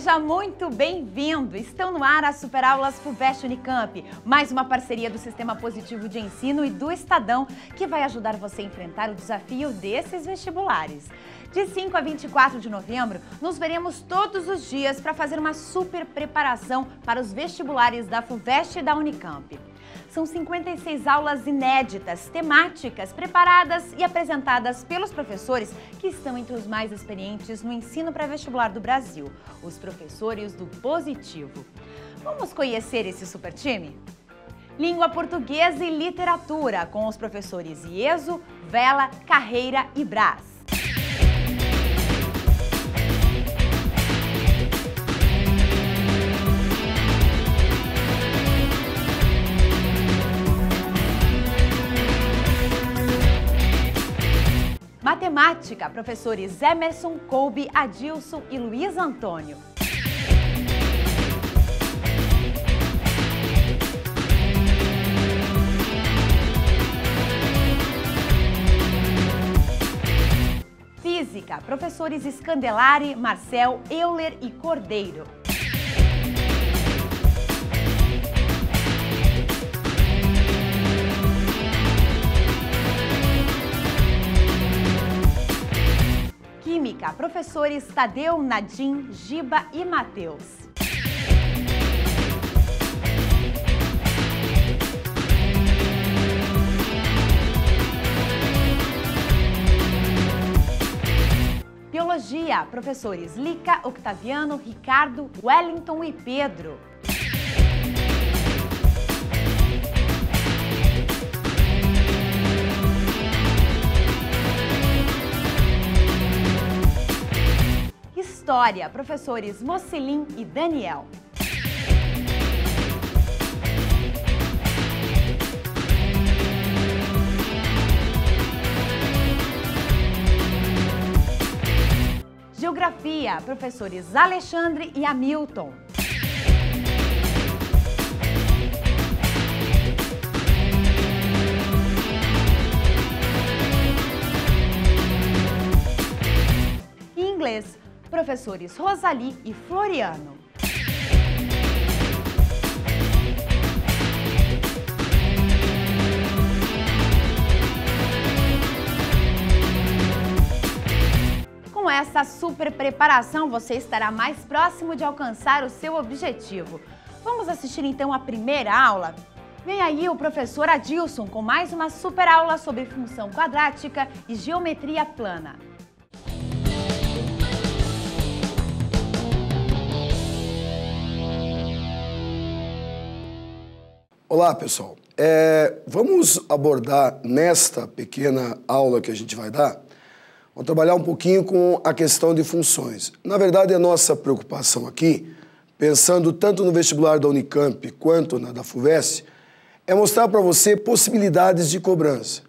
seja muito bem-vindo! Estão no ar as Superaulas FUVEST Unicamp, mais uma parceria do Sistema Positivo de Ensino e do Estadão, que vai ajudar você a enfrentar o desafio desses vestibulares. De 5 a 24 de novembro, nos veremos todos os dias para fazer uma super preparação para os vestibulares da FUVEST e da Unicamp. São 56 aulas inéditas, temáticas, preparadas e apresentadas pelos professores que estão entre os mais experientes no ensino pré-vestibular do Brasil, os professores do Positivo. Vamos conhecer esse super time? Língua Portuguesa e Literatura, com os professores Ieso, Vela, Carreira e Brás. matemática, professores Emerson, Colby, Adilson e Luiz Antônio. Física, professores Scandelari, Marcel, Euler e Cordeiro. professores Tadeu, Nadim, Giba e Matheus. Biologia, professores Lica, Octaviano, Ricardo, Wellington e Pedro. História, professores Mocelin e Daniel. Geografia, professores Alexandre e Hamilton. Inglês, professores Rosali e Floriano. Com essa super preparação, você estará mais próximo de alcançar o seu objetivo. Vamos assistir então a primeira aula? Vem aí o professor Adilson com mais uma super aula sobre função quadrática e geometria plana. Olá, pessoal. É, vamos abordar nesta pequena aula que a gente vai dar, vamos trabalhar um pouquinho com a questão de funções. Na verdade, a nossa preocupação aqui, pensando tanto no vestibular da Unicamp quanto na da FUVEST, é mostrar para você possibilidades de cobrança.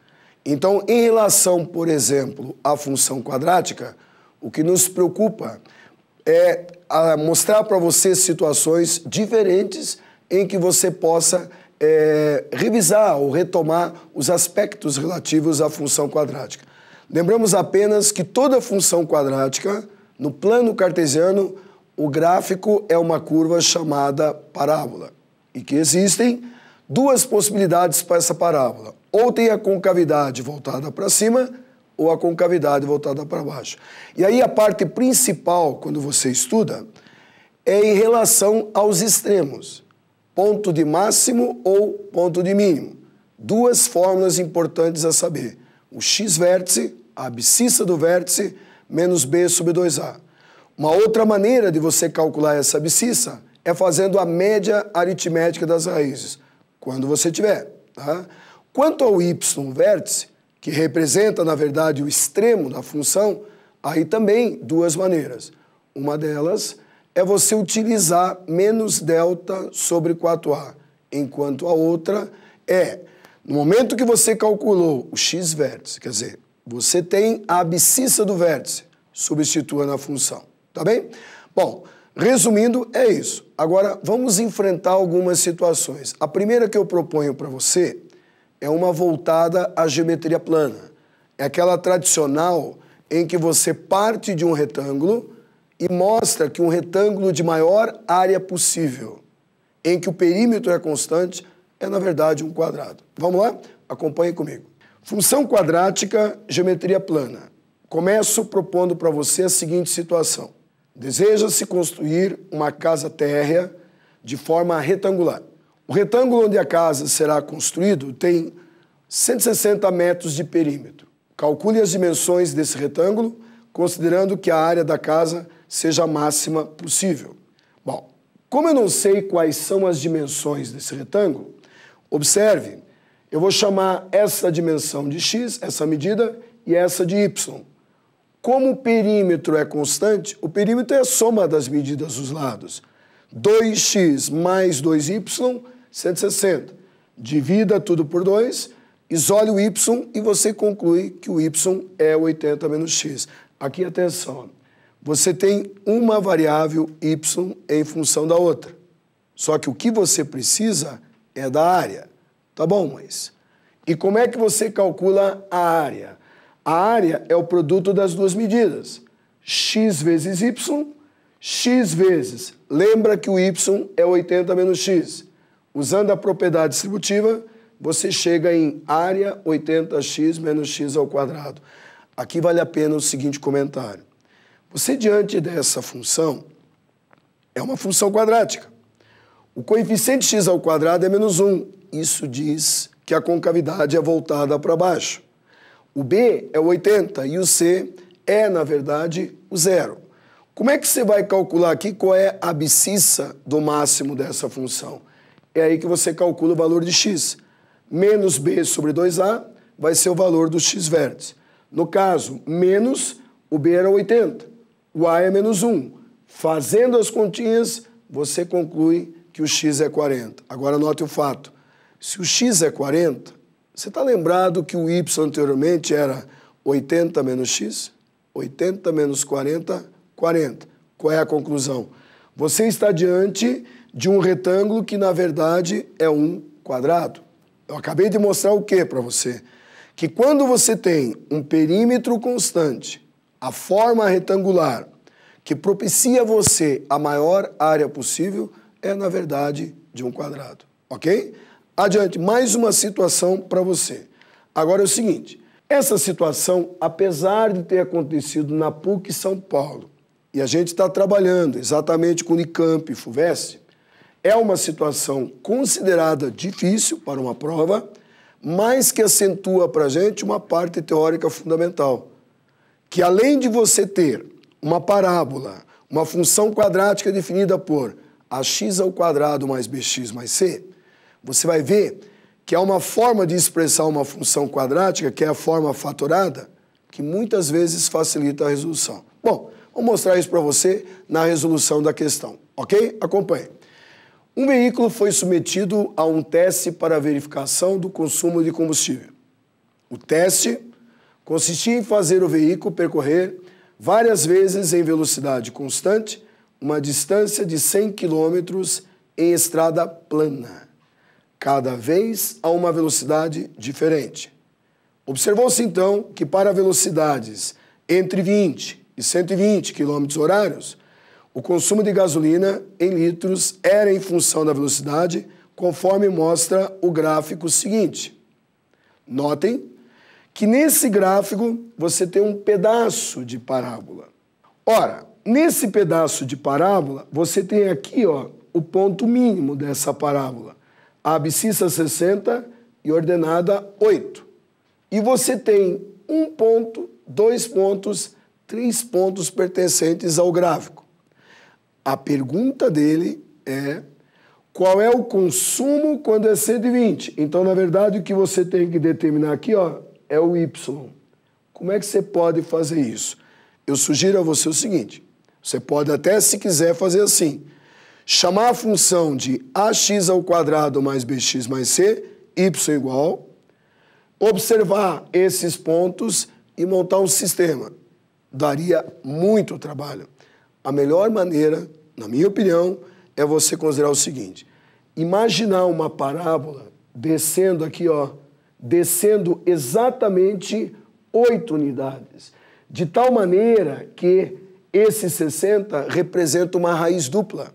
Então, em relação, por exemplo, à função quadrática, o que nos preocupa é mostrar para você situações diferentes em que você possa é, revisar ou retomar os aspectos relativos à função quadrática. Lembramos apenas que toda função quadrática, no plano cartesiano, o gráfico é uma curva chamada parábola e que existem duas possibilidades para essa parábola. Ou tem a concavidade voltada para cima ou a concavidade voltada para baixo. E aí a parte principal, quando você estuda, é em relação aos extremos ponto de máximo ou ponto de mínimo. Duas fórmulas importantes a saber. O x vértice, a abscissa do vértice, menos b sobre 2a. Uma outra maneira de você calcular essa abscissa é fazendo a média aritmética das raízes, quando você tiver. Tá? Quanto ao y vértice, que representa, na verdade, o extremo da função, aí também duas maneiras. Uma delas é você utilizar menos delta sobre 4A, enquanto a outra é, no momento que você calculou o x vértice, quer dizer, você tem a abscissa do vértice, substitua na função, tá bem? Bom, resumindo, é isso. Agora, vamos enfrentar algumas situações. A primeira que eu proponho para você é uma voltada à geometria plana. É aquela tradicional em que você parte de um retângulo, e mostra que um retângulo de maior área possível, em que o perímetro é constante, é na verdade um quadrado. Vamos lá? Acompanhe comigo. Função quadrática, geometria plana. Começo propondo para você a seguinte situação. Deseja-se construir uma casa térrea de forma retangular. O retângulo onde a casa será construído tem 160 metros de perímetro. Calcule as dimensões desse retângulo, considerando que a área da casa seja a máxima possível. Bom, como eu não sei quais são as dimensões desse retângulo, observe, eu vou chamar essa dimensão de x, essa medida, e essa de y. Como o perímetro é constante, o perímetro é a soma das medidas dos lados. 2x mais 2y, 160. Divida tudo por 2, isole o y e você conclui que o y é 80 menos x. Aqui, atenção, você tem uma variável Y em função da outra. Só que o que você precisa é da área. Tá bom, mas. E como é que você calcula a área? A área é o produto das duas medidas. X vezes Y, X vezes. Lembra que o Y é 80 menos X. Usando a propriedade distributiva, você chega em área 80x menos x ao quadrado. Aqui vale a pena o seguinte comentário. Você, diante dessa função, é uma função quadrática. O coeficiente x ao quadrado é menos 1. Isso diz que a concavidade é voltada para baixo. O b é 80 e o c é, na verdade, o zero. Como é que você vai calcular aqui qual é a abscissa do máximo dessa função? É aí que você calcula o valor de x. Menos b sobre 2a vai ser o valor do x vértice. No caso, menos o b era 80 o A é menos 1. Fazendo as continhas, você conclui que o X é 40. Agora note o fato. Se o X é 40, você está lembrado que o Y anteriormente era 80 menos X? 80 menos 40, 40. Qual é a conclusão? Você está diante de um retângulo que, na verdade, é um quadrado. Eu acabei de mostrar o que para você? Que quando você tem um perímetro constante a forma retangular que propicia você a maior área possível é, na verdade, de um quadrado. Ok? Adiante, mais uma situação para você. Agora é o seguinte: essa situação, apesar de ter acontecido na PUC São Paulo, e a gente está trabalhando exatamente com Unicamp e FUVEST, é uma situação considerada difícil para uma prova, mas que acentua para a gente uma parte teórica fundamental que além de você ter uma parábola, uma função quadrática definida por ax ao quadrado mais bx mais c, você vai ver que há uma forma de expressar uma função quadrática, que é a forma fatorada, que muitas vezes facilita a resolução. Bom, vou mostrar isso para você na resolução da questão, ok? Acompanhe. Um veículo foi submetido a um teste para verificação do consumo de combustível. O teste consistia em fazer o veículo percorrer várias vezes em velocidade constante uma distância de 100 km em estrada plana, cada vez a uma velocidade diferente. Observou-se então que para velocidades entre 20 e 120 km horários, o consumo de gasolina em litros era em função da velocidade, conforme mostra o gráfico seguinte. Notem que nesse gráfico você tem um pedaço de parábola. Ora, nesse pedaço de parábola, você tem aqui ó, o ponto mínimo dessa parábola, a abscissa 60 e ordenada 8. E você tem um ponto, dois pontos, três pontos pertencentes ao gráfico. A pergunta dele é qual é o consumo quando é 120. Então, na verdade, o que você tem que determinar aqui ó, é o Y. Como é que você pode fazer isso? Eu sugiro a você o seguinte: você pode até, se quiser, fazer assim: chamar a função de ax ao quadrado mais bx mais c, y igual, observar esses pontos e montar um sistema. Daria muito trabalho. A melhor maneira, na minha opinião, é você considerar o seguinte: imaginar uma parábola descendo aqui, ó, descendo exatamente oito unidades, de tal maneira que esse 60 representa uma raiz dupla.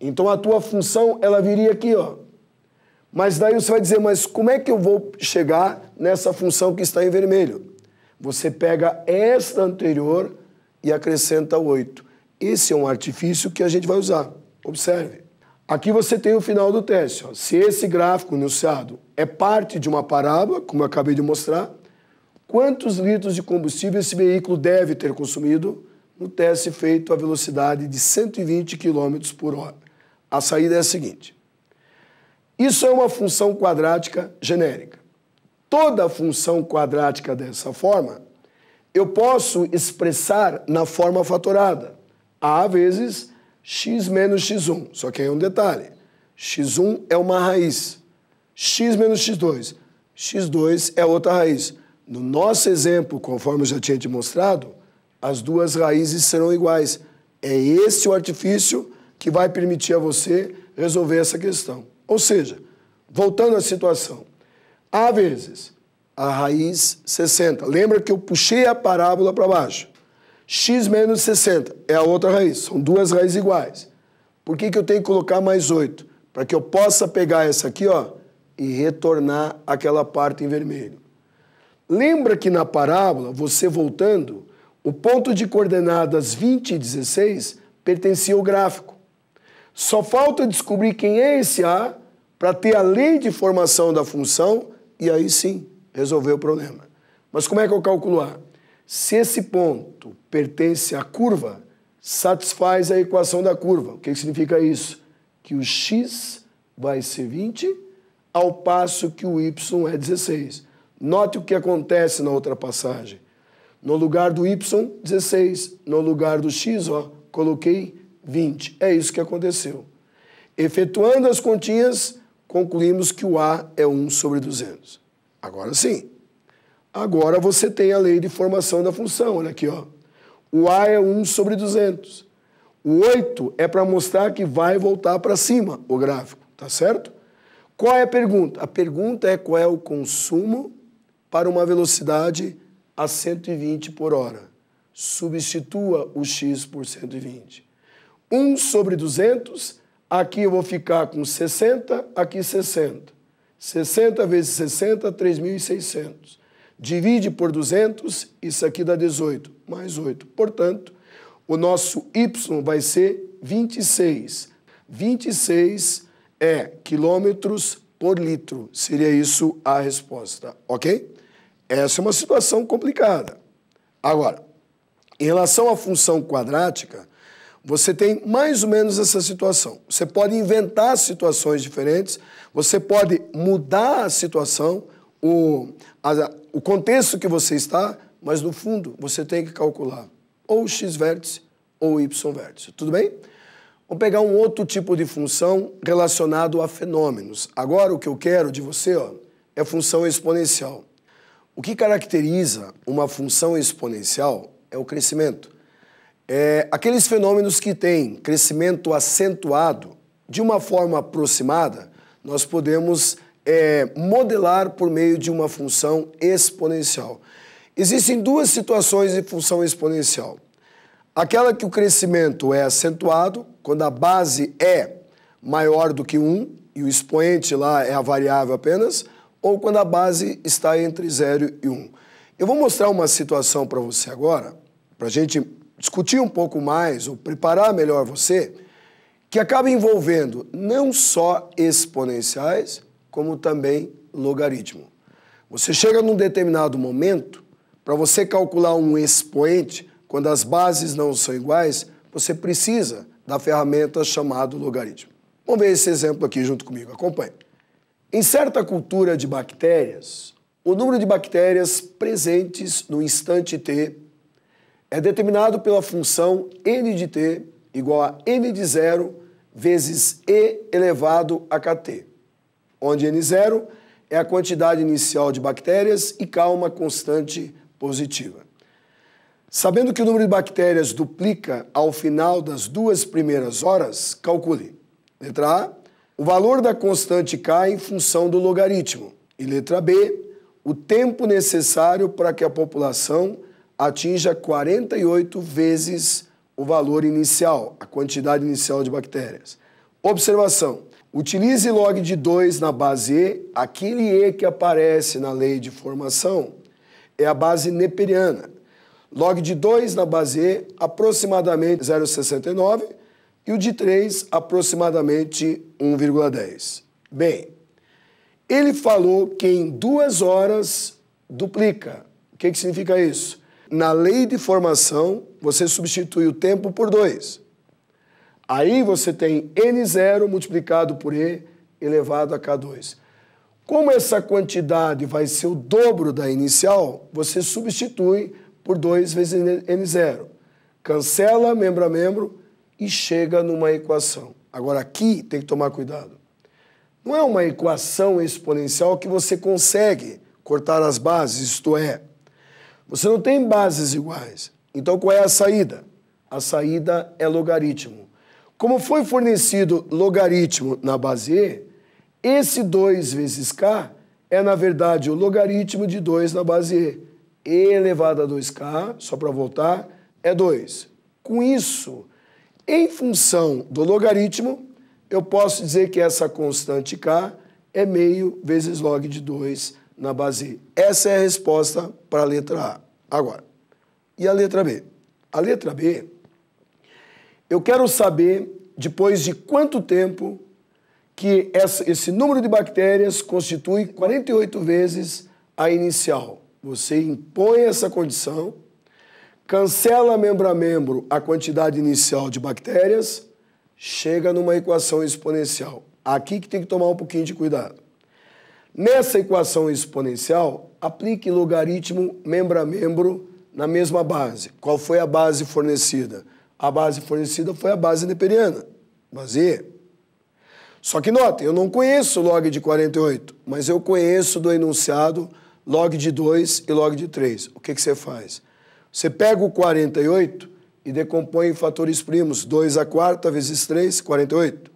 Então a tua função ela viria aqui, ó. Mas daí você vai dizer, mas como é que eu vou chegar nessa função que está em vermelho? Você pega esta anterior e acrescenta 8. Esse é um artifício que a gente vai usar. Observe. Aqui você tem o final do teste. Ó. Se esse gráfico enunciado é parte de uma parábola, como eu acabei de mostrar, quantos litros de combustível esse veículo deve ter consumido no teste feito à velocidade de 120 km por hora? A saída é a seguinte. Isso é uma função quadrática genérica. Toda função quadrática dessa forma eu posso expressar na forma fatorada. A vezes x menos x1. Só que aí é um detalhe: x1 é uma raiz. x menos x2. x2 é outra raiz. No nosso exemplo, conforme eu já tinha te mostrado, as duas raízes serão iguais. É esse o artifício que vai permitir a você resolver essa questão. Ou seja, voltando à situação, a vezes a raiz 60. Lembra que eu puxei a parábola para baixo x menos 60 é a outra raiz, são duas raízes iguais. Por que, que eu tenho que colocar mais 8? Para que eu possa pegar essa aqui ó, e retornar aquela parte em vermelho. Lembra que na parábola, você voltando, o ponto de coordenadas 20 e 16 pertencia ao gráfico. Só falta descobrir quem é esse A para ter a lei de formação da função e aí sim resolver o problema. Mas como é que eu calculo A? Se esse ponto pertence à curva, satisfaz a equação da curva. O que significa isso? Que o x vai ser 20, ao passo que o y é 16. Note o que acontece na outra passagem. No lugar do y, 16. No lugar do x, ó, coloquei 20. É isso que aconteceu. Efetuando as continhas, concluímos que o A é 1 sobre 200. Agora sim. Agora você tem a lei de formação da função. Olha aqui, ó. O A é 1 sobre 200. O 8 é para mostrar que vai voltar para cima o gráfico, tá certo? Qual é a pergunta? A pergunta é qual é o consumo para uma velocidade a 120 por hora. Substitua o x por 120. 1 sobre 200, aqui eu vou ficar com 60, aqui 60. 60 vezes 60, 3.600. Divide por 200, isso aqui dá 18 mais 8. Portanto, o nosso Y vai ser 26. 26 é quilômetros por litro. Seria isso a resposta, ok? Essa é uma situação complicada. Agora, em relação à função quadrática, você tem mais ou menos essa situação. Você pode inventar situações diferentes, você pode mudar a situação, o, a, o contexto que você está, mas no fundo você tem que calcular ou x vértice ou y vértice, tudo bem? Vou pegar um outro tipo de função relacionado a fenômenos. Agora o que eu quero de você ó, é função exponencial. O que caracteriza uma função exponencial é o crescimento. É, aqueles fenômenos que têm crescimento acentuado, de uma forma aproximada, nós podemos é, modelar por meio de uma função exponencial. Existem duas situações em função exponencial. Aquela que o crescimento é acentuado, quando a base é maior do que 1 e o expoente lá é a variável apenas, ou quando a base está entre 0 e 1. Eu vou mostrar uma situação para você agora, para a gente discutir um pouco mais ou preparar melhor você, que acaba envolvendo não só exponenciais, como também logaritmo. Você chega num determinado momento para você calcular um expoente, quando as bases não são iguais, você precisa da ferramenta chamada logaritmo. Vamos ver esse exemplo aqui junto comigo, acompanhe. Em certa cultura de bactérias, o número de bactérias presentes no instante t é determinado pela função n de t igual a n de zero vezes e elevado a kt, onde n zero é a quantidade inicial de bactérias e k uma constante positiva. Sabendo que o número de bactérias duplica ao final das duas primeiras horas, calcule. Letra A, o valor da constante k em função do logaritmo. E letra B, o tempo necessário para que a população atinja 48 vezes o valor inicial, a quantidade inicial de bactérias. Observação: utilize log de 2 na base E, aquele E que aparece na lei de formação é a base neperiana. Log de 2 na base E, aproximadamente 0,69, e o de 3, aproximadamente 1,10. Bem, ele falou que em duas horas duplica. O que, que significa isso? Na lei de formação, você substitui o tempo por 2. Aí você tem N0 multiplicado por E elevado a K2. Como essa quantidade vai ser o dobro da inicial, você substitui por 2 vezes N0. Cancela membro a membro e chega numa equação. Agora, aqui tem que tomar cuidado. Não é uma equação exponencial que você consegue cortar as bases, isto é, você não tem bases iguais. Então, qual é a saída? A saída é logaritmo. Como foi fornecido logaritmo na base E, esse 2 vezes k é, na verdade, o logaritmo de 2 na base e. e elevado a 2k, só para voltar, é 2. Com isso, em função do logaritmo, eu posso dizer que essa constante k é meio vezes log de 2 na base e. Essa é a resposta para a letra A. Agora, e a letra B? A letra B, eu quero saber depois de quanto tempo que essa, esse número de bactérias constitui 48 vezes a inicial. Você impõe essa condição, cancela membro a membro a quantidade inicial de bactérias, chega numa equação exponencial. Aqui que tem que tomar um pouquinho de cuidado. Nessa equação exponencial, aplique logaritmo membro a membro na mesma base. Qual foi a base fornecida? A base fornecida foi a base neperiana, base E. Só que notem, eu não conheço log de 48, mas eu conheço do enunciado log de 2 e log de 3. O que, que você faz? Você pega o 48 e decompõe em fatores primos. 2 a quarta vezes 3, 48.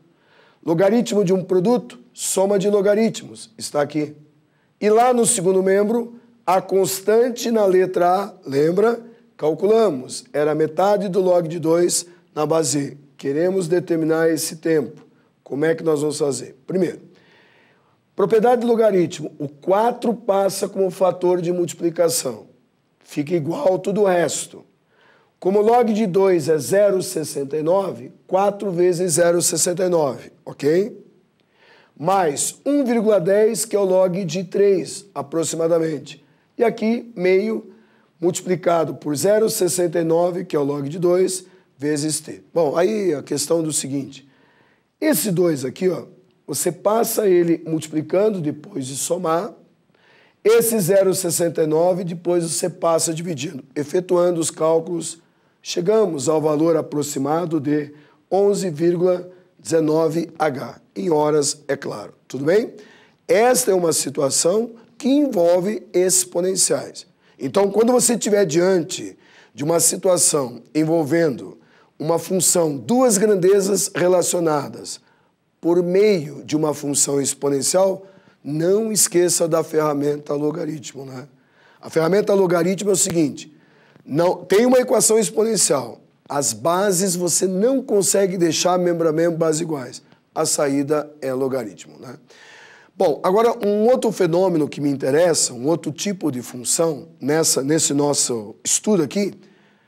Logaritmo de um produto, soma de logaritmos. Está aqui. E lá no segundo membro, a constante na letra A, lembra? Calculamos. Era metade do log de 2 na base Queremos determinar esse tempo. Como é que nós vamos fazer? Primeiro, propriedade de logaritmo. O 4 passa como fator de multiplicação. Fica igual tudo o resto. Como log de 2 é 0,69, 4 vezes 0,69, ok? Mais 1,10, que é o log de 3, aproximadamente. E aqui, meio multiplicado por 0,69, que é o log de 2, vezes t. Bom, aí a questão do seguinte. Esse 2 aqui, ó, você passa ele multiplicando depois de somar. Esse 0,69 depois você passa dividindo. Efetuando os cálculos, chegamos ao valor aproximado de 11,19H. Em horas, é claro. Tudo bem? Esta é uma situação que envolve exponenciais. Então, quando você estiver diante de uma situação envolvendo uma função, duas grandezas relacionadas por meio de uma função exponencial, não esqueça da ferramenta logaritmo. Né? A ferramenta logaritmo é o seguinte: não, tem uma equação exponencial. As bases você não consegue deixar membro a membro bases iguais. A saída é logaritmo. Né? Bom, agora um outro fenômeno que me interessa, um outro tipo de função nessa, nesse nosso estudo aqui,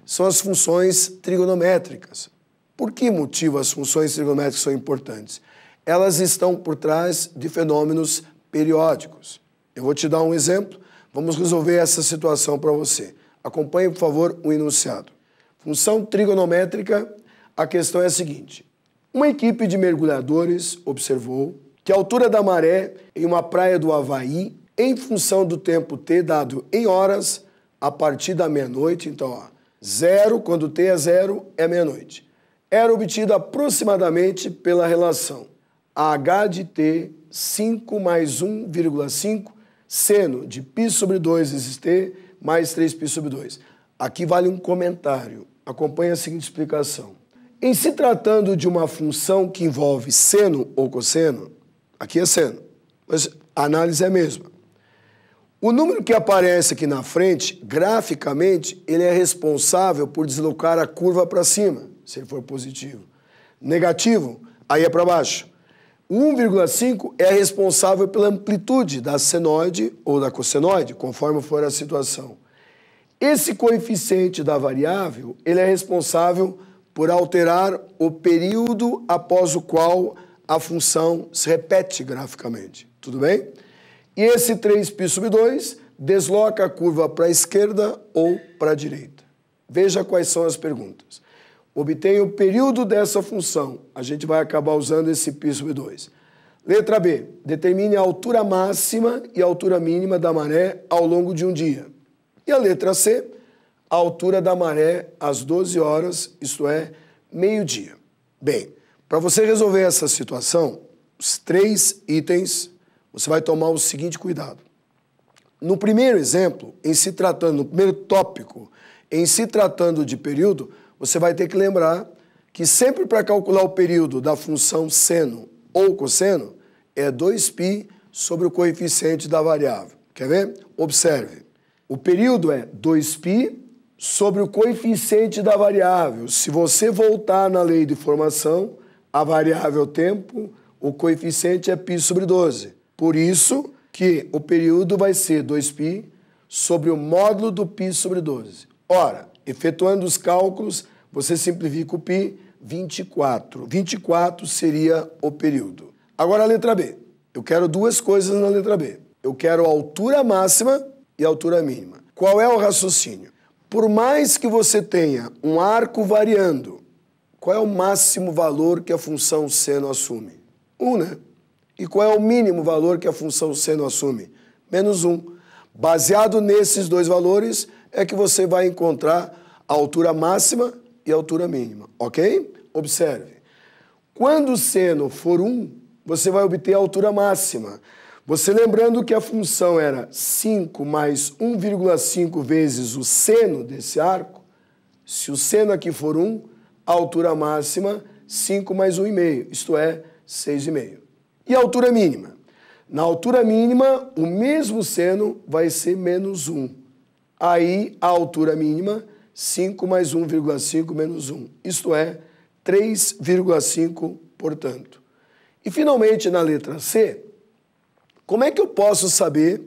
são as funções trigonométricas. Por que motivo as funções trigonométricas são importantes? Elas estão por trás de fenômenos periódicos. Eu vou te dar um exemplo, vamos resolver essa situação para você. Acompanhe, por favor, o enunciado. Função trigonométrica, a questão é a seguinte. Uma equipe de mergulhadores observou que a altura da maré em uma praia do Havaí, em função do tempo T dado em horas, a partir da meia-noite, então, ó, Zero, quando T é zero, é meia-noite. Era obtida aproximadamente pela relação H de T, 5 mais 1,5, seno de π sobre 2 vezes T, mais 3π sobre 2. Aqui vale um comentário. Acompanhe a seguinte explicação. Em se tratando de uma função que envolve seno ou cosseno, aqui é seno, mas a análise é a mesma. O número que aparece aqui na frente, graficamente, ele é responsável por deslocar a curva para cima, se ele for positivo. Negativo, aí é para baixo. 1,5 é responsável pela amplitude da senoide ou da cossenoide, conforme for a situação. Esse coeficiente da variável, ele é responsável por alterar o período após o qual a função se repete graficamente. Tudo bem? E esse 3π sub 2 desloca a curva para a esquerda ou para a direita. Veja quais são as perguntas. Obtenha o período dessa função. A gente vai acabar usando esse π sub 2. Letra B. Determine a altura máxima e a altura mínima da maré ao longo de um dia. E a letra C. A altura da maré às 12 horas, isto é, meio-dia. Bem, para você resolver essa situação, os três itens você vai tomar o seguinte cuidado. No primeiro exemplo, em se tratando, no primeiro tópico, em se tratando de período, você vai ter que lembrar que sempre para calcular o período da função seno ou cosseno, é 2π sobre o coeficiente da variável. Quer ver? Observe. O período é 2π sobre o coeficiente da variável. Se você voltar na lei de formação, a variável tempo, o coeficiente é π sobre 12. Por isso que o período vai ser 2π sobre o módulo do π sobre 12. Ora, efetuando os cálculos, você simplifica o π, 24. 24 seria o período. Agora a letra B. Eu quero duas coisas na letra B. Eu quero a altura máxima e a altura mínima. Qual é o raciocínio? Por mais que você tenha um arco variando, qual é o máximo valor que a função seno assume? 1, um, né? E qual é o mínimo valor que a função seno assume? Menos um. Baseado nesses dois valores é que você vai encontrar a altura máxima e a altura mínima, ok? Observe. Quando o seno for 1, um, você vai obter a altura máxima. Você lembrando que a função era 5 mais 1,5 vezes o seno desse arco, se o seno aqui for 1, um, a altura máxima 5 mais 1,5, isto é, 6,5 e a altura mínima. Na altura mínima, o mesmo seno vai ser menos 1. Aí, a altura mínima, 5 mais 1,5 menos 1, isto é, 3,5, portanto. E, finalmente, na letra C, como é que eu posso saber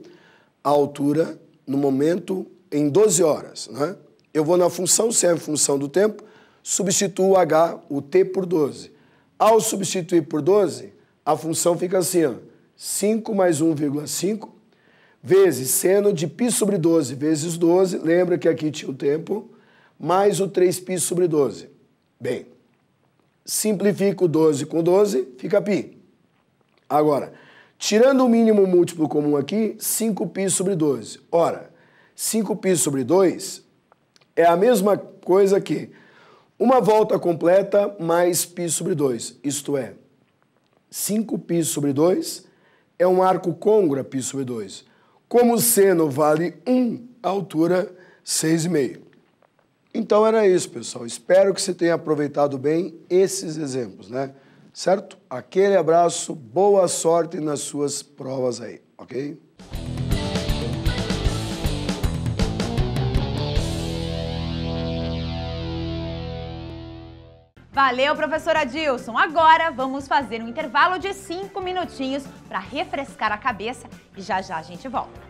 a altura no momento em 12 horas? Né? Eu vou na função, se é função do tempo, substituo o H, o T por 12. Ao substituir por 12, a função fica assim, ó, 5 mais 1,5 vezes seno de π sobre 12 vezes 12, lembra que aqui tinha o tempo, mais o 3π sobre 12. Bem, simplifico 12 com 12, fica π. Agora, tirando o mínimo múltiplo comum aqui, 5π sobre 12. Ora, 5π sobre 2 é a mesma coisa que uma volta completa mais π sobre 2, isto é, 5 π sobre 2 é um arco côngruo π sobre 2. Como seno vale 1, a altura 6,5. Então era isso, pessoal. Espero que você tenha aproveitado bem esses exemplos, né? Certo? Aquele abraço, boa sorte nas suas provas aí, ok? Valeu, professora Dilson! Agora vamos fazer um intervalo de 5 minutinhos para refrescar a cabeça e já já a gente volta.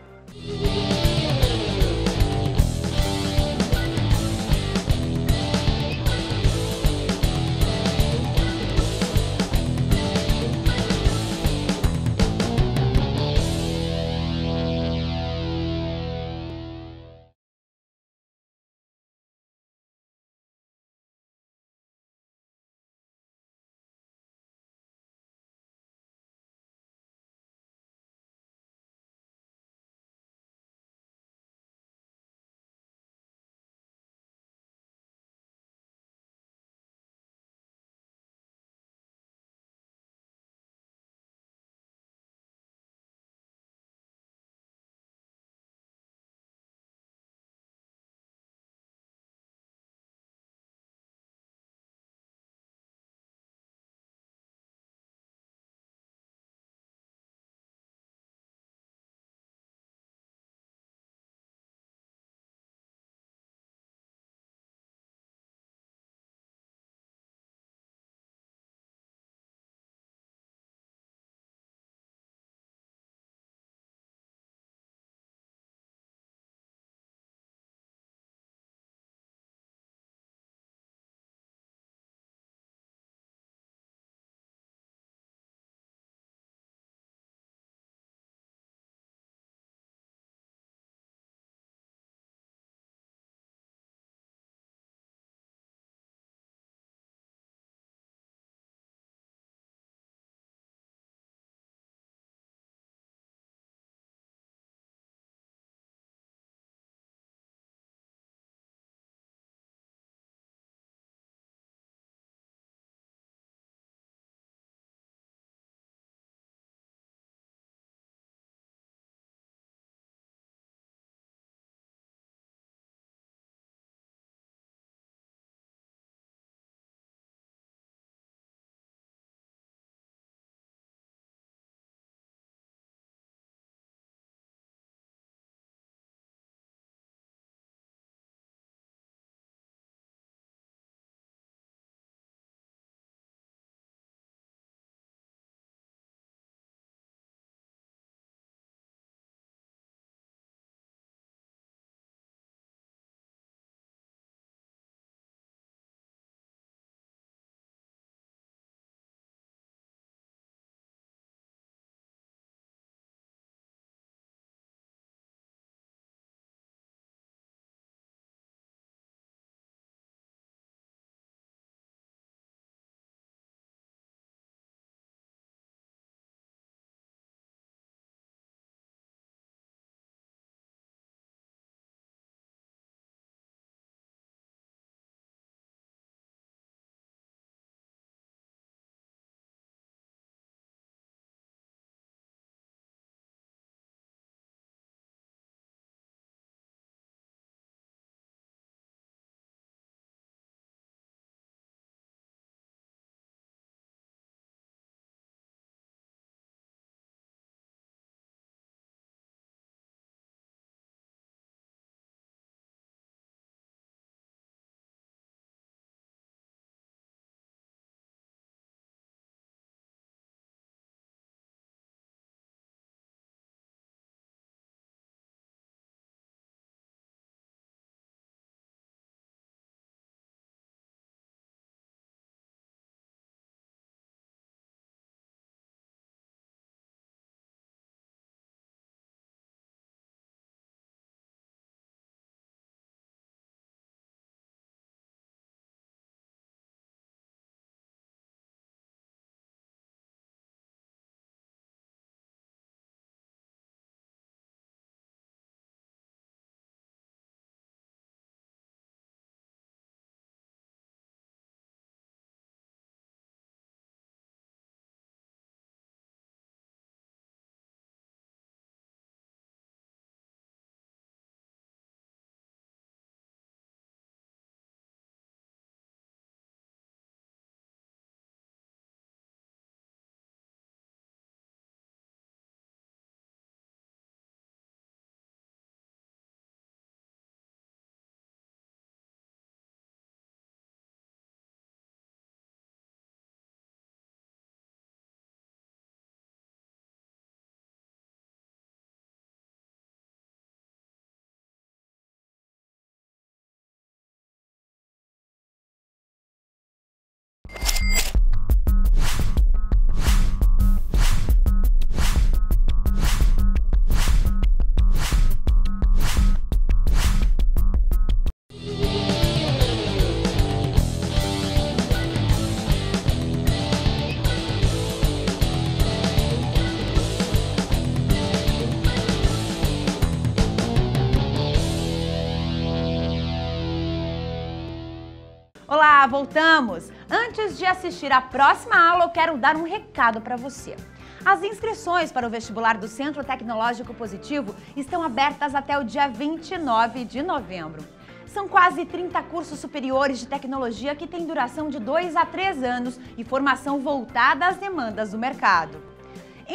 já voltamos! Antes de assistir a próxima aula, eu quero dar um recado para você. As inscrições para o vestibular do Centro Tecnológico Positivo estão abertas até o dia 29 de novembro. São quase 30 cursos superiores de tecnologia que têm duração de 2 a 3 anos e formação voltada às demandas do mercado.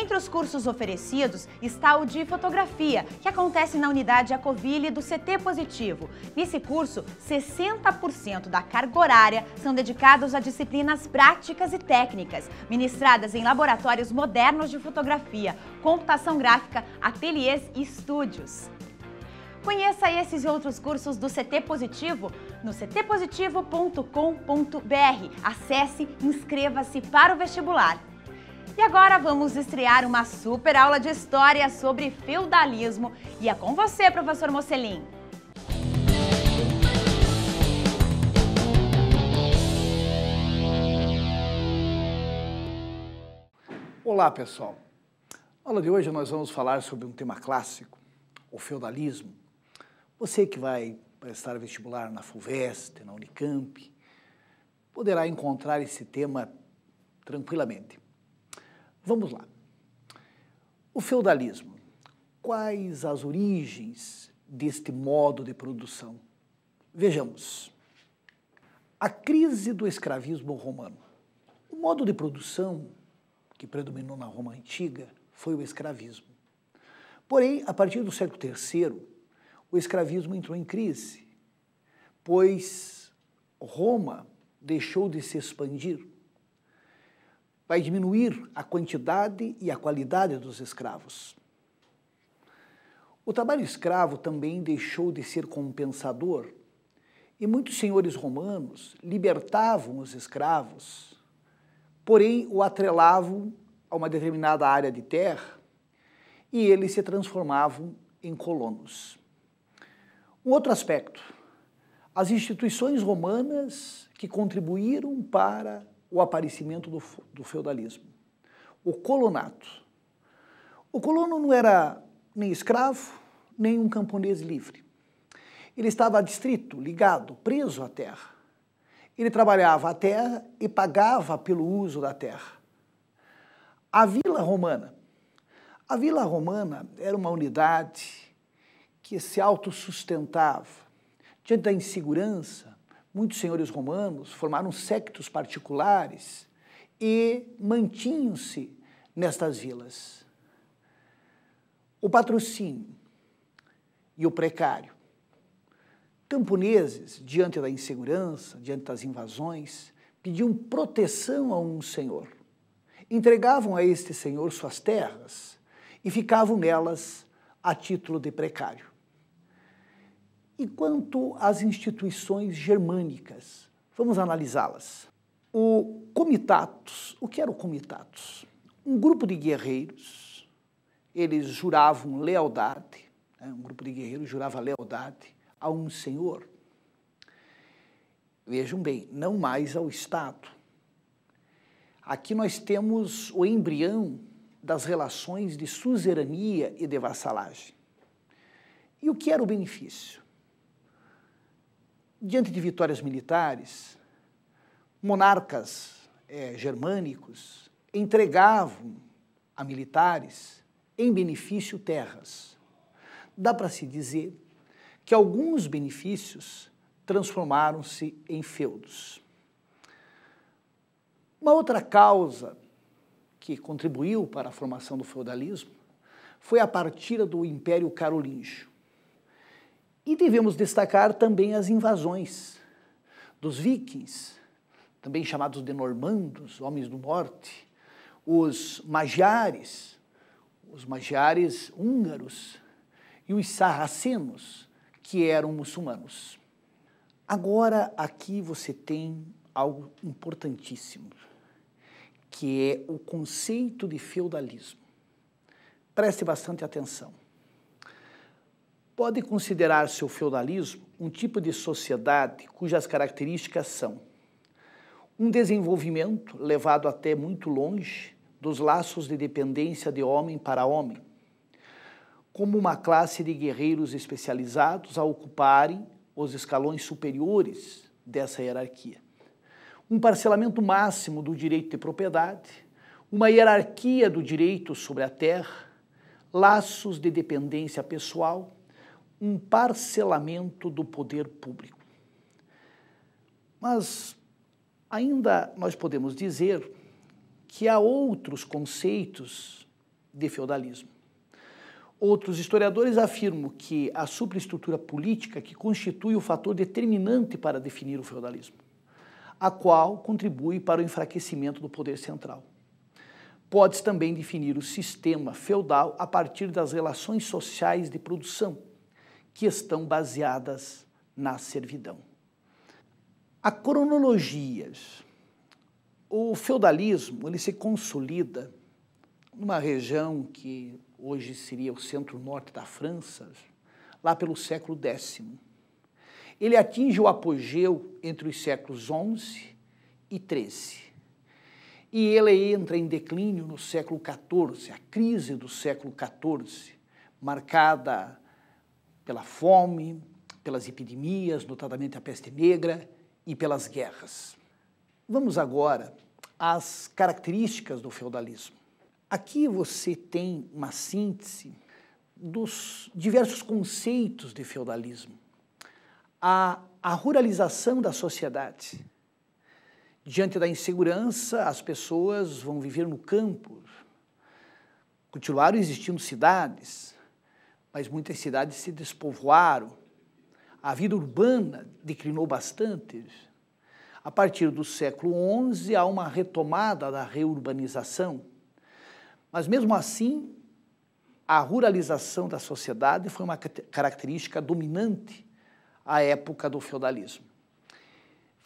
Entre os cursos oferecidos está o de fotografia, que acontece na unidade Acoville do CT Positivo. Nesse curso, 60% da carga horária são dedicados a disciplinas práticas e técnicas, ministradas em laboratórios modernos de fotografia, computação gráfica, ateliês e estúdios. Conheça esses e outros cursos do CT Positivo no ctpositivo.com.br. Acesse, inscreva-se para o vestibular. E agora vamos estrear uma super aula de história sobre feudalismo. E é com você, professor Mocelin. Olá, pessoal. Na aula de hoje nós vamos falar sobre um tema clássico, o feudalismo. Você que vai prestar vestibular na FUVEST, na Unicamp, poderá encontrar esse tema tranquilamente. Vamos lá. O feudalismo. Quais as origens deste modo de produção? Vejamos. A crise do escravismo romano. O modo de produção que predominou na Roma antiga foi o escravismo. Porém, a partir do século III, o escravismo entrou em crise, pois Roma deixou de se expandir vai diminuir a quantidade e a qualidade dos escravos. O trabalho escravo também deixou de ser compensador e muitos senhores romanos libertavam os escravos, porém o atrelavam a uma determinada área de terra e eles se transformavam em colonos. Um outro aspecto, as instituições romanas que contribuíram para o aparecimento do, do feudalismo. O colonato. O colono não era nem escravo, nem um camponês livre. Ele estava distrito, ligado, preso à terra. Ele trabalhava a terra e pagava pelo uso da terra. A Vila Romana. A Vila Romana era uma unidade que se autossustentava. Diante da insegurança, Muitos senhores romanos formaram sectos particulares e mantinham-se nestas vilas. O patrocínio e o precário. Camponeses, diante da insegurança, diante das invasões, pediam proteção a um senhor. Entregavam a este senhor suas terras e ficavam nelas a título de precário. E quanto às instituições germânicas? Vamos analisá-las. O Comitatus, o que era o Comitatus? Um grupo de guerreiros, eles juravam lealdade, né? um grupo de guerreiros jurava lealdade a um senhor. Vejam bem, não mais ao Estado. Aqui nós temos o embrião das relações de suzerania e de vassalagem. E o que era o benefício? diante de vitórias militares, monarcas é, germânicos entregavam a militares em benefício terras. Dá para se dizer que alguns benefícios transformaram-se em feudos. Uma outra causa que contribuiu para a formação do feudalismo foi a partida do Império Carolíngio. E devemos destacar também as invasões dos vikings, também chamados de normandos, homens do norte, os magiares, os magiares húngaros e os sarracenos, que eram muçulmanos. Agora aqui você tem algo importantíssimo, que é o conceito de feudalismo. Preste bastante atenção pode considerar-se o feudalismo um tipo de sociedade cujas características são um desenvolvimento levado até muito longe dos laços de dependência de homem para homem, como uma classe de guerreiros especializados a ocuparem os escalões superiores dessa hierarquia. Um parcelamento máximo do direito de propriedade, uma hierarquia do direito sobre a terra, laços de dependência pessoal, um parcelamento do poder público. Mas ainda nós podemos dizer que há outros conceitos de feudalismo. Outros historiadores afirmam que a superestrutura política que constitui o fator determinante para definir o feudalismo, a qual contribui para o enfraquecimento do poder central. Pode-se também definir o sistema feudal a partir das relações sociais de produção, que estão baseadas na servidão. A cronologias. O feudalismo ele se consolida numa região que hoje seria o centro-norte da França, lá pelo século X. Ele atinge o apogeu entre os séculos XI e XIII. E ele entra em declínio no século XIV, a crise do século XIV, marcada pela fome, pelas epidemias, notadamente a peste negra, e pelas guerras. Vamos agora às características do feudalismo. Aqui você tem uma síntese dos diversos conceitos de feudalismo. A, a ruralização da sociedade. Diante da insegurança, as pessoas vão viver no campo, continuaram existindo cidades, mas muitas cidades se despovoaram. A vida urbana declinou bastante. A partir do século XI, há uma retomada da reurbanização. Mas, mesmo assim, a ruralização da sociedade foi uma característica dominante à época do feudalismo.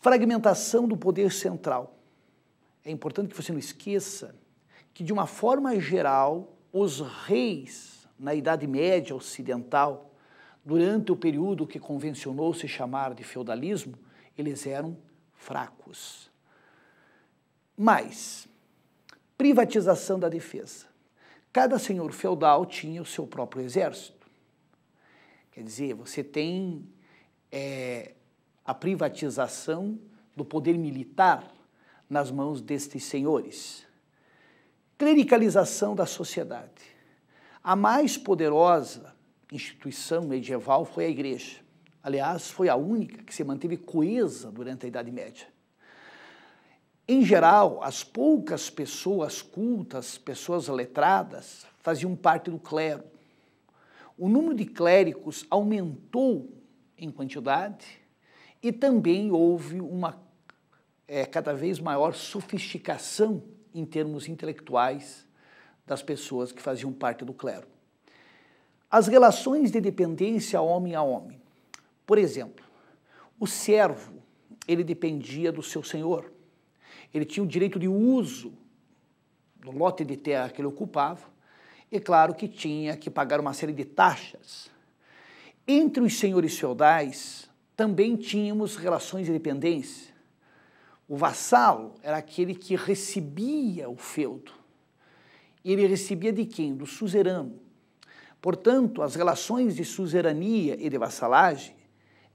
Fragmentação do poder central. É importante que você não esqueça que, de uma forma geral, os reis na Idade Média Ocidental, durante o período que convencionou se chamar de feudalismo, eles eram fracos. Mas, privatização da defesa. Cada senhor feudal tinha o seu próprio exército. Quer dizer, você tem é, a privatização do poder militar nas mãos destes senhores. Clericalização da sociedade a mais poderosa instituição medieval foi a igreja. Aliás, foi a única que se manteve coesa durante a Idade Média. Em geral, as poucas pessoas cultas, pessoas letradas, faziam parte do clero. O número de clérigos aumentou em quantidade e também houve uma é, cada vez maior sofisticação em termos intelectuais das pessoas que faziam parte do clero. As relações de dependência homem a homem. Por exemplo, o servo, ele dependia do seu senhor. Ele tinha o direito de uso do lote de terra que ele ocupava e, claro, que tinha que pagar uma série de taxas. Entre os senhores feudais, também tínhamos relações de dependência. O vassalo era aquele que recebia o feudo e ele recebia de quem? Do suzerano. Portanto, as relações de suzerania e de vassalagem,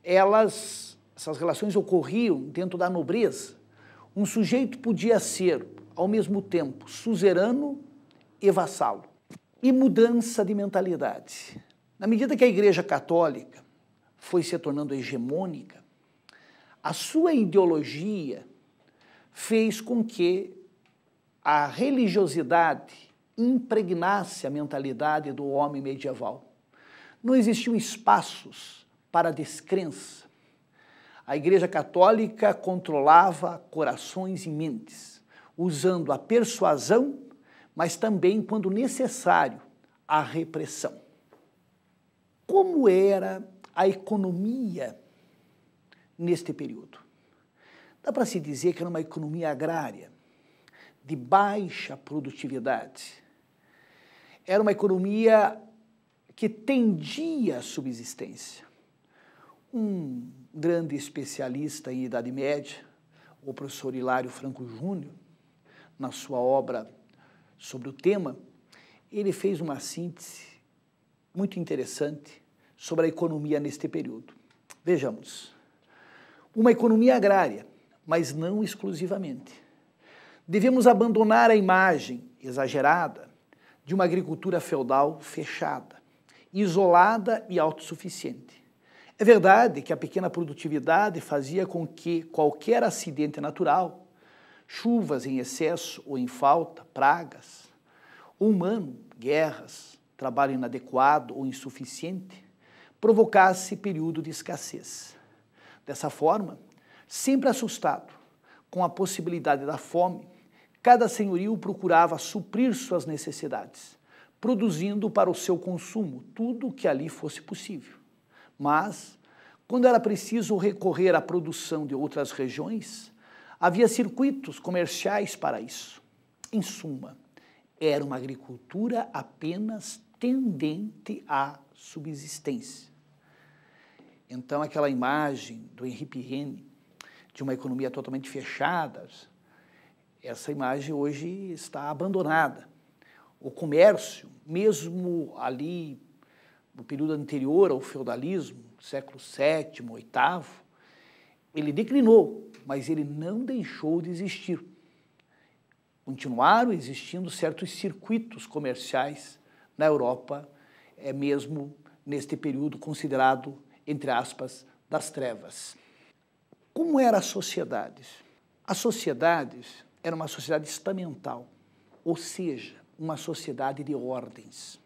elas, essas relações ocorriam dentro da nobreza. Um sujeito podia ser, ao mesmo tempo, suzerano e vassalo. E mudança de mentalidade. Na medida que a Igreja Católica foi se tornando hegemônica, a sua ideologia fez com que a religiosidade impregnasse a mentalidade do homem medieval. Não existiam espaços para descrença. A Igreja Católica controlava corações e mentes, usando a persuasão, mas também, quando necessário, a repressão. Como era a economia neste período? Dá para se dizer que era uma economia agrária, de baixa produtividade era uma economia que tendia à subsistência. Um grande especialista em Idade Média, o professor Hilário Franco Júnior, na sua obra sobre o tema, ele fez uma síntese muito interessante sobre a economia neste período. Vejamos. Uma economia agrária, mas não exclusivamente. Devemos abandonar a imagem exagerada de uma agricultura feudal fechada, isolada e autossuficiente. É verdade que a pequena produtividade fazia com que qualquer acidente natural, chuvas em excesso ou em falta, pragas, humano, guerras, trabalho inadequado ou insuficiente, provocasse período de escassez. Dessa forma, sempre assustado com a possibilidade da fome, Cada senhorio procurava suprir suas necessidades, produzindo para o seu consumo tudo o que ali fosse possível. Mas, quando era preciso recorrer à produção de outras regiões, havia circuitos comerciais para isso. Em suma, era uma agricultura apenas tendente à subsistência. Então, aquela imagem do Henri Pirene de uma economia totalmente fechada, essa imagem hoje está abandonada. O comércio, mesmo ali no período anterior ao feudalismo, século VII, VIII, ele declinou, mas ele não deixou de existir. Continuaram existindo certos circuitos comerciais na Europa, é mesmo neste período considerado, entre aspas, das trevas. Como eram as sociedades? As sociedades era uma sociedade estamental, ou seja, uma sociedade de ordens.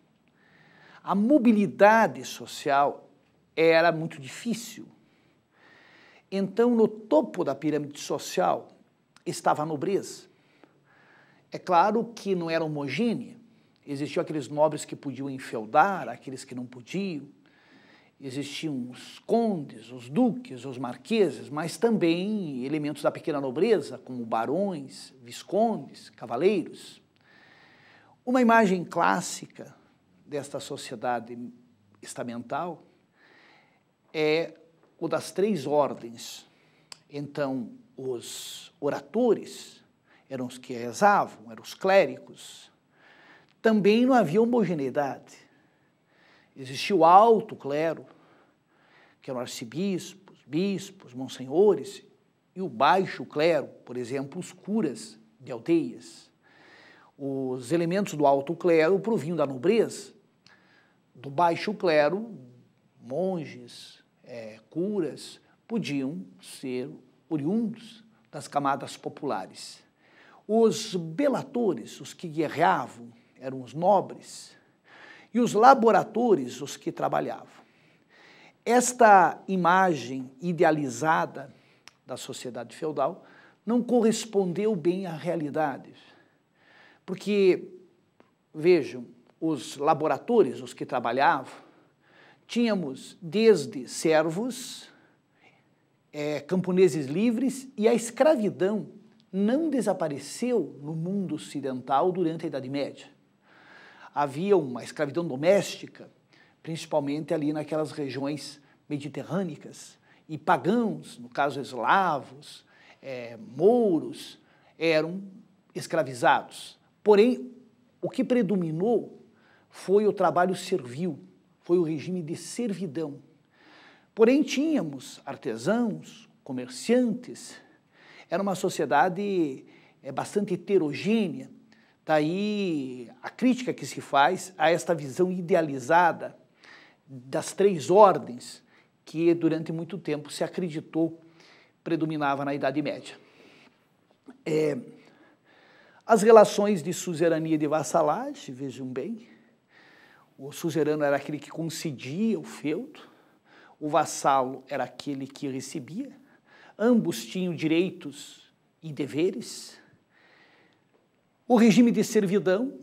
A mobilidade social era muito difícil. Então, no topo da pirâmide social estava a nobreza. É claro que não era homogênea, existiam aqueles nobres que podiam enfeudar, aqueles que não podiam, Existiam os condes, os duques, os marqueses, mas também elementos da pequena nobreza, como barões, viscondes, cavaleiros. Uma imagem clássica desta sociedade estamental é o das três ordens. Então, os oratores eram os que rezavam, eram os clérigos. Também não havia homogeneidade. Existia o alto clero, que eram arcebispos, bispos, monsenhores, e o baixo clero, por exemplo, os curas de aldeias. Os elementos do alto clero provinham da nobreza, do baixo clero, monges, é, curas, podiam ser oriundos das camadas populares. Os belatores, os que guerreavam, eram os nobres, e os laboratores, os que trabalhavam. Esta imagem idealizada da sociedade feudal não correspondeu bem à realidade. Porque, vejam, os laboratores, os que trabalhavam, tínhamos desde servos, é, camponeses livres, e a escravidão não desapareceu no mundo ocidental durante a Idade Média havia uma escravidão doméstica, principalmente ali naquelas regiões mediterrânicas, e pagãos, no caso eslavos, é, mouros, eram escravizados. Porém, o que predominou foi o trabalho servil, foi o regime de servidão. Porém, tínhamos artesãos, comerciantes, era uma sociedade é, bastante heterogênea Daí tá a crítica que se faz a esta visão idealizada das três ordens que durante muito tempo se acreditou predominava na Idade Média. É, as relações de suzerania e de vassalagem, vejam bem, o suzerano era aquele que concedia o feudo, o vassalo era aquele que recebia, ambos tinham direitos e deveres, o regime de servidão,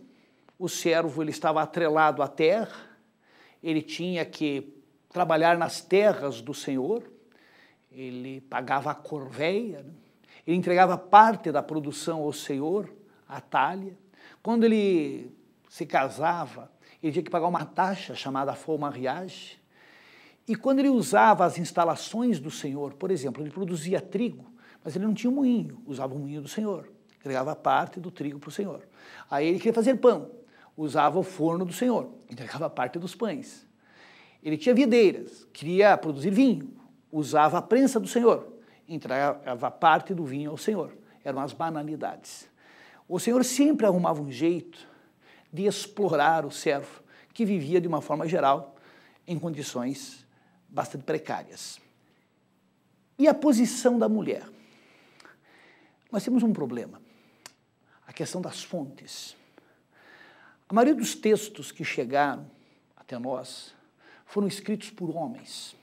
o servo ele estava atrelado à terra, ele tinha que trabalhar nas terras do Senhor, ele pagava a corveia, né? ele entregava parte da produção ao Senhor, a talha. Quando ele se casava, ele tinha que pagar uma taxa chamada fomariage. E quando ele usava as instalações do Senhor, por exemplo, ele produzia trigo, mas ele não tinha um moinho, usava o moinho do Senhor entregava parte do trigo para o Senhor. Aí ele queria fazer pão, usava o forno do Senhor, entregava parte dos pães. Ele tinha videiras, queria produzir vinho, usava a prensa do Senhor, entregava parte do vinho ao Senhor. Eram as banalidades. O Senhor sempre arrumava um jeito de explorar o servo, que vivia de uma forma geral em condições bastante precárias. E a posição da mulher? Nós temos um problema a questão das fontes. A maioria dos textos que chegaram até nós foram escritos por homens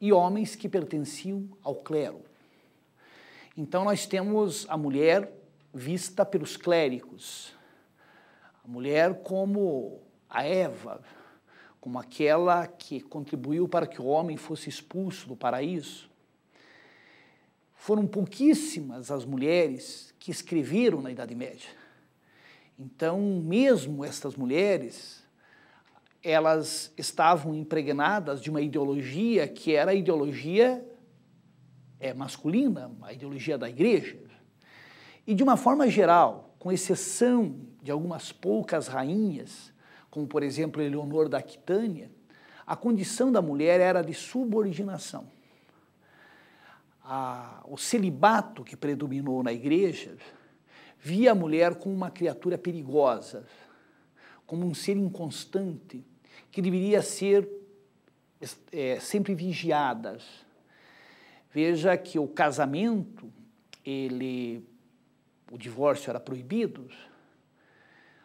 e homens que pertenciam ao clero. Então nós temos a mulher vista pelos clérigos, a mulher como a Eva, como aquela que contribuiu para que o homem fosse expulso do paraíso. Foram pouquíssimas as mulheres que escreveram na Idade Média. Então, mesmo estas mulheres, elas estavam impregnadas de uma ideologia que era a ideologia é, masculina, a ideologia da igreja. E de uma forma geral, com exceção de algumas poucas rainhas, como por exemplo Eleonor da Aquitânia, a condição da mulher era de subordinação a, o celibato que predominou na igreja via a mulher como uma criatura perigosa, como um ser inconstante, que deveria ser é, sempre vigiada. Veja que o casamento, ele, o divórcio era proibido,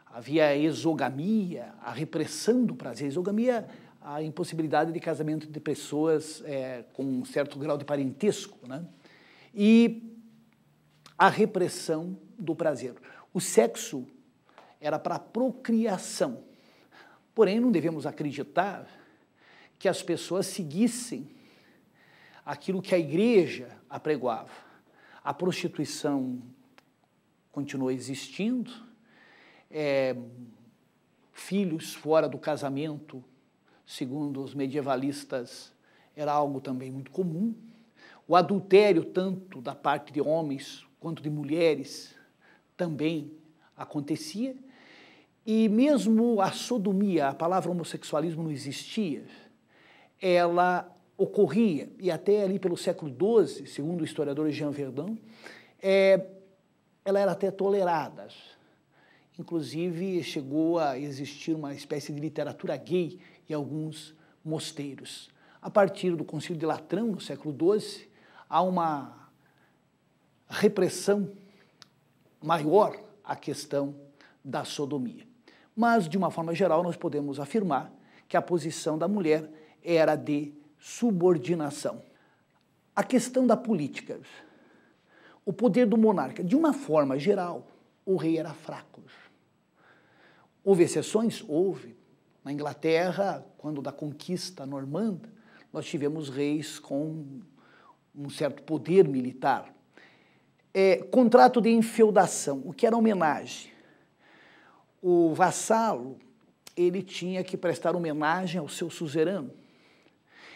havia a exogamia, a repressão do prazer. A exogamia a impossibilidade de casamento de pessoas é, com um certo grau de parentesco, né? e a repressão do prazer. O sexo era para procriação, porém não devemos acreditar que as pessoas seguissem aquilo que a igreja apregoava. A prostituição continuou existindo, é, filhos fora do casamento segundo os medievalistas, era algo também muito comum. O adultério, tanto da parte de homens quanto de mulheres, também acontecia. E mesmo a sodomia, a palavra homossexualismo não existia, ela ocorria, e até ali pelo século XII, segundo o historiador Jean Verdun, é, ela era até tolerada. Inclusive, chegou a existir uma espécie de literatura gay e alguns mosteiros. A partir do Concílio de Latrão, no século XII, há uma repressão maior à questão da sodomia. Mas, de uma forma geral, nós podemos afirmar que a posição da mulher era de subordinação. A questão da política. O poder do monarca, de uma forma geral, o rei era fraco. Houve exceções? Houve. Na Inglaterra, quando da conquista normanda, nós tivemos reis com um certo poder militar. É, contrato de infeudação, o que era homenagem. O vassalo, ele tinha que prestar homenagem ao seu suzerano.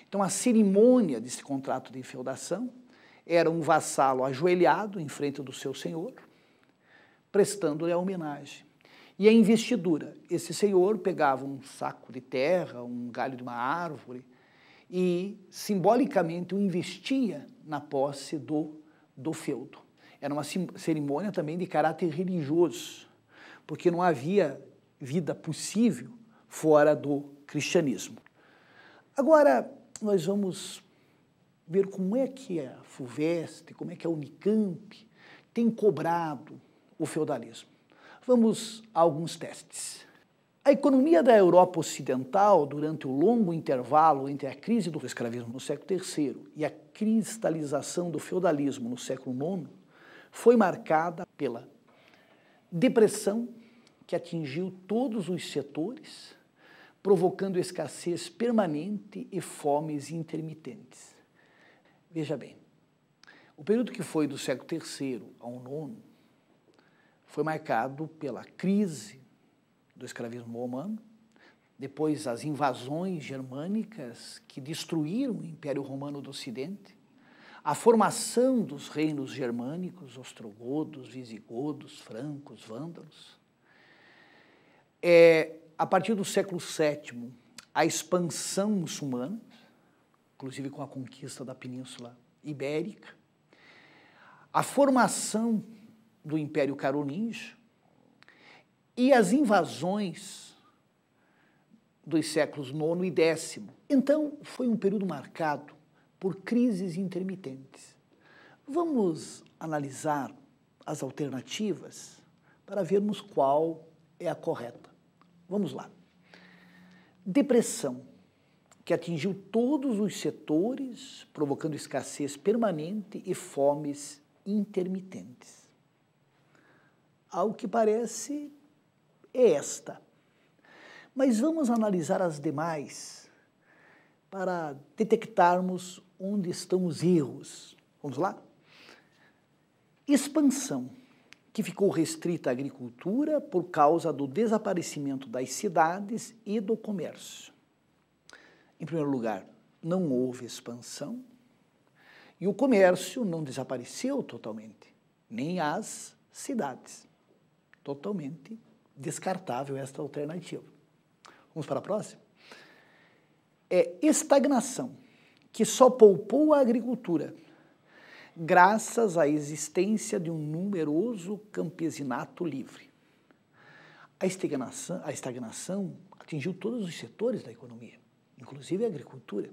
Então, a cerimônia desse contrato de infeudação era um vassalo ajoelhado em frente do seu senhor, prestando-lhe a homenagem e a investidura. Esse senhor pegava um saco de terra, um galho de uma árvore e simbolicamente o investia na posse do, do feudo. Era uma cerimônia também de caráter religioso, porque não havia vida possível fora do cristianismo. Agora, nós vamos ver como é que a FUVEST, como é que a Unicamp tem cobrado o feudalismo. Vamos a alguns testes. A economia da Europa Ocidental, durante o longo intervalo entre a crise do escravismo no século III e a cristalização do feudalismo no século IX, foi marcada pela depressão que atingiu todos os setores, provocando escassez permanente e fomes intermitentes. Veja bem, o período que foi do século III ao IX foi marcado pela crise do escravismo romano, depois as invasões germânicas que destruíram o Império Romano do Ocidente, a formação dos reinos germânicos, ostrogodos, visigodos, francos, vândalos. É, a partir do século VII, a expansão muçulmana, inclusive com a conquista da Península Ibérica, a formação do Império Carolíngio e as invasões dos séculos IX e X. Então, foi um período marcado por crises intermitentes. Vamos analisar as alternativas para vermos qual é a correta. Vamos lá. Depressão, que atingiu todos os setores, provocando escassez permanente e fomes intermitentes ao que parece, é esta. Mas vamos analisar as demais para detectarmos onde estão os erros. Vamos lá? Expansão, que ficou restrita à agricultura por causa do desaparecimento das cidades e do comércio. Em primeiro lugar, não houve expansão e o comércio não desapareceu totalmente, nem as cidades totalmente descartável esta alternativa. Vamos para a próxima? É estagnação, que só poupou a agricultura graças à existência de um numeroso campesinato livre. A estagnação, a estagnação atingiu todos os setores da economia, inclusive a agricultura.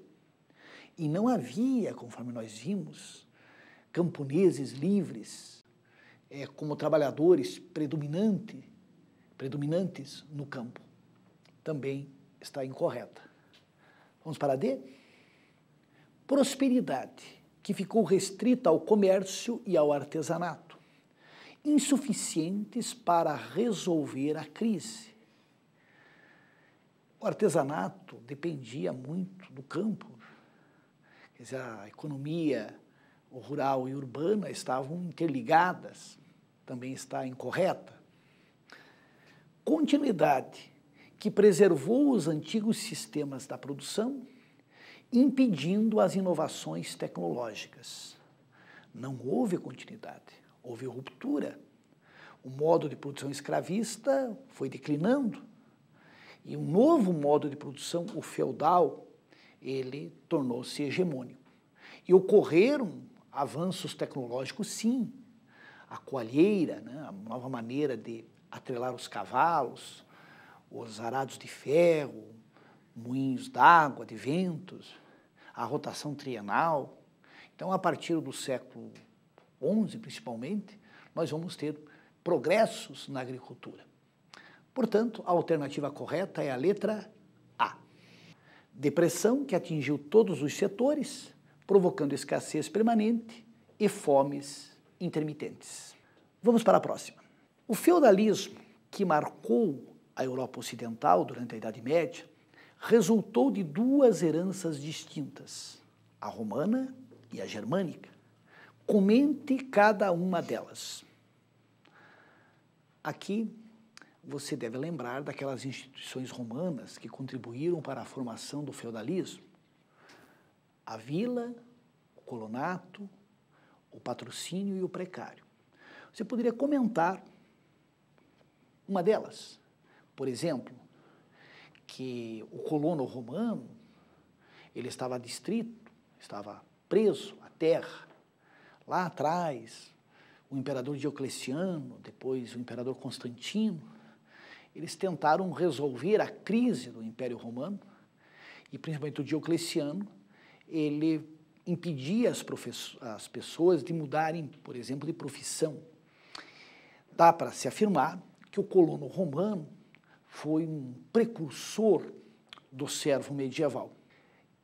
E não havia, conforme nós vimos, camponeses livres é, como trabalhadores predominante, predominantes no campo, também está incorreta. Vamos para D? Prosperidade, que ficou restrita ao comércio e ao artesanato, insuficientes para resolver a crise. O artesanato dependia muito do campo, né? quer dizer, a economia rural e urbana estavam interligadas também está incorreta. Continuidade que preservou os antigos sistemas da produção, impedindo as inovações tecnológicas. Não houve continuidade, houve ruptura. O modo de produção escravista foi declinando e um novo modo de produção, o feudal, ele tornou-se hegemônico. E ocorreram avanços tecnológicos, sim, a coalheira, né, a nova maneira de atrelar os cavalos, os arados de ferro, moinhos d'água, de ventos, a rotação trienal. Então, a partir do século XI, principalmente, nós vamos ter progressos na agricultura. Portanto, a alternativa correta é a letra A. Depressão que atingiu todos os setores, provocando escassez permanente e fomes intermitentes. Vamos para a próxima. O feudalismo que marcou a Europa Ocidental durante a Idade Média resultou de duas heranças distintas, a romana e a germânica. Comente cada uma delas. Aqui você deve lembrar daquelas instituições romanas que contribuíram para a formação do feudalismo: a vila, o colonato, o patrocínio e o precário. Você poderia comentar uma delas, por exemplo, que o colono romano ele estava distrito, estava preso à terra. Lá atrás, o imperador Diocleciano, depois o imperador Constantino, eles tentaram resolver a crise do Império Romano e principalmente o Diocleciano, ele impedir as, as pessoas de mudarem, por exemplo, de profissão. Dá para se afirmar que o colono romano foi um precursor do servo medieval.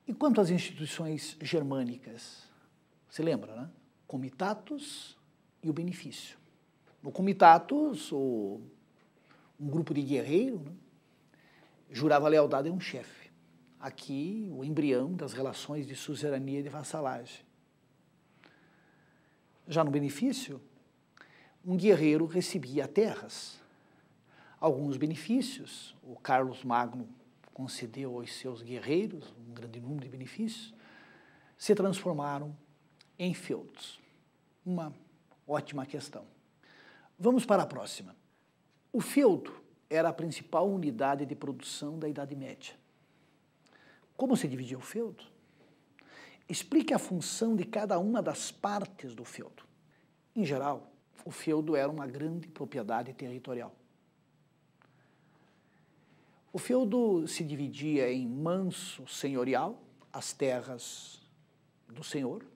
E quanto às instituições germânicas? Você lembra, né? Comitatus e o benefício. No comitatus, o, um grupo de guerreiro né? jurava lealdade a um chefe aqui o embrião das relações de suzerania e de vassalagem. Já no benefício, um guerreiro recebia terras. Alguns benefícios, o Carlos Magno concedeu aos seus guerreiros um grande número de benefícios, se transformaram em feudos. Uma ótima questão. Vamos para a próxima. O feudo era a principal unidade de produção da Idade Média como se dividia o feudo? Explique a função de cada uma das partes do feudo. Em geral, o feudo era uma grande propriedade territorial. O feudo se dividia em manso senhorial, as terras do senhor.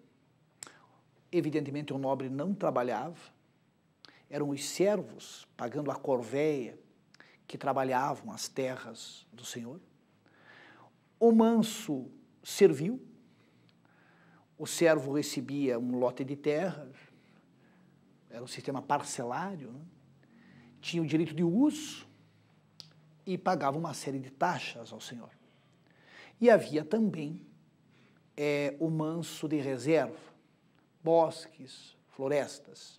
Evidentemente, o nobre não trabalhava. Eram os servos, pagando a corveia, que trabalhavam as terras do senhor. O manso serviu, o servo recebia um lote de terras, era um sistema parcelário, né? tinha o direito de uso e pagava uma série de taxas ao senhor. E havia também é, o manso de reserva, bosques, florestas.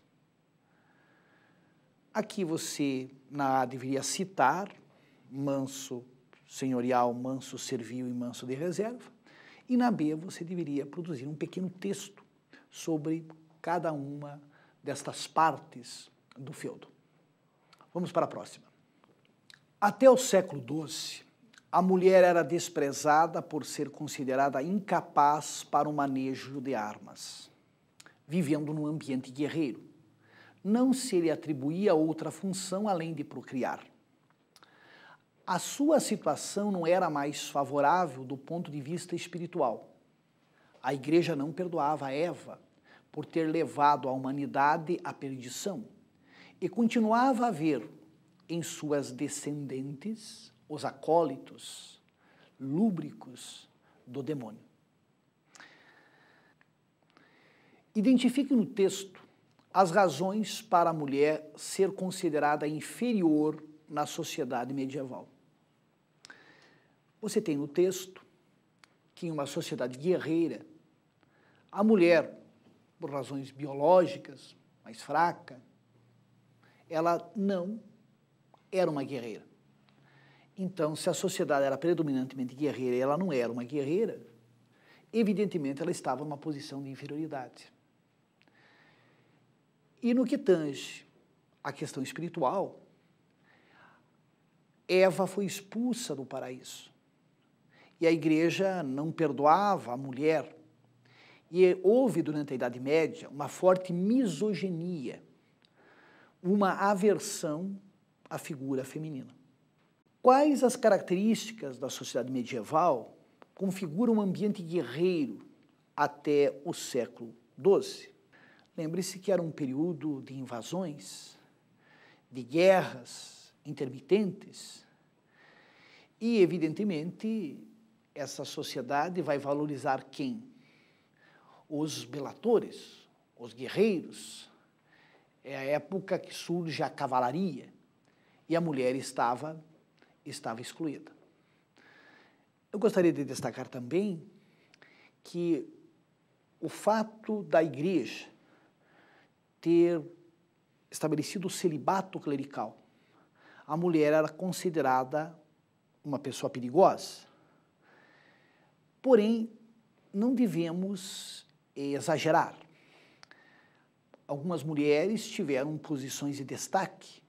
Aqui você, na deveria citar manso senhorial, manso, servil e manso de reserva. E na B você deveria produzir um pequeno texto sobre cada uma destas partes do feudo. Vamos para a próxima. Até o século XII, a mulher era desprezada por ser considerada incapaz para o manejo de armas, vivendo num ambiente guerreiro. Não se lhe atribuía outra função além de procriar a sua situação não era mais favorável do ponto de vista espiritual. A igreja não perdoava Eva por ter levado a humanidade à perdição e continuava a ver em suas descendentes os acólitos, lúbricos do demônio. Identifique no texto as razões para a mulher ser considerada inferior na sociedade medieval. Você tem no texto que em uma sociedade guerreira, a mulher, por razões biológicas, mais fraca, ela não era uma guerreira. Então, se a sociedade era predominantemente guerreira e ela não era uma guerreira, evidentemente ela estava numa posição de inferioridade. E no que tange à questão espiritual, Eva foi expulsa do paraíso e a igreja não perdoava a mulher. E houve, durante a Idade Média, uma forte misoginia, uma aversão à figura feminina. Quais as características da sociedade medieval configuram um ambiente guerreiro até o século XII? Lembre-se que era um período de invasões, de guerras intermitentes e, evidentemente, essa sociedade vai valorizar quem? Os belatores, os guerreiros. É a época que surge a cavalaria e a mulher estava estava excluída. Eu gostaria de destacar também que o fato da igreja ter estabelecido o celibato clerical, a mulher era considerada uma pessoa perigosa Porém, não devemos exagerar. Algumas mulheres tiveram posições de destaque.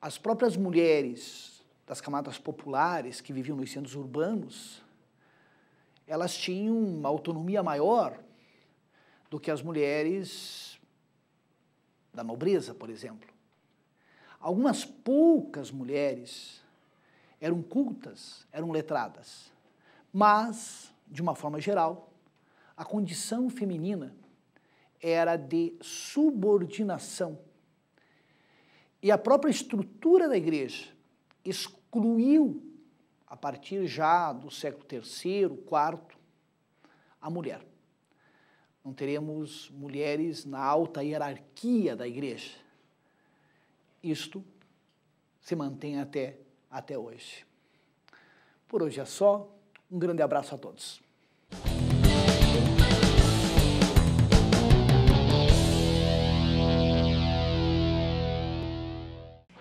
As próprias mulheres das camadas populares que viviam nos centros urbanos, elas tinham uma autonomia maior do que as mulheres da nobreza, por exemplo. Algumas poucas mulheres eram cultas, eram letradas. Mas, de uma forma geral, a condição feminina era de subordinação. E a própria estrutura da igreja excluiu, a partir já do século III, IV, a mulher. Não teremos mulheres na alta hierarquia da igreja. Isto se mantém até, até hoje. Por hoje é só. Um grande abraço a todos.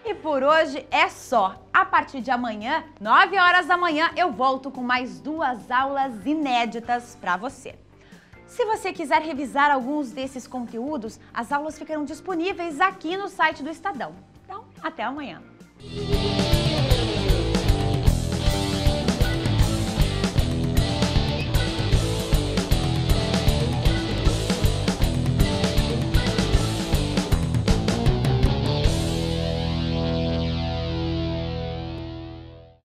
E por hoje é só. A partir de amanhã, 9 horas da manhã, eu volto com mais duas aulas inéditas para você. Se você quiser revisar alguns desses conteúdos, as aulas ficarão disponíveis aqui no site do Estadão. Então, até amanhã.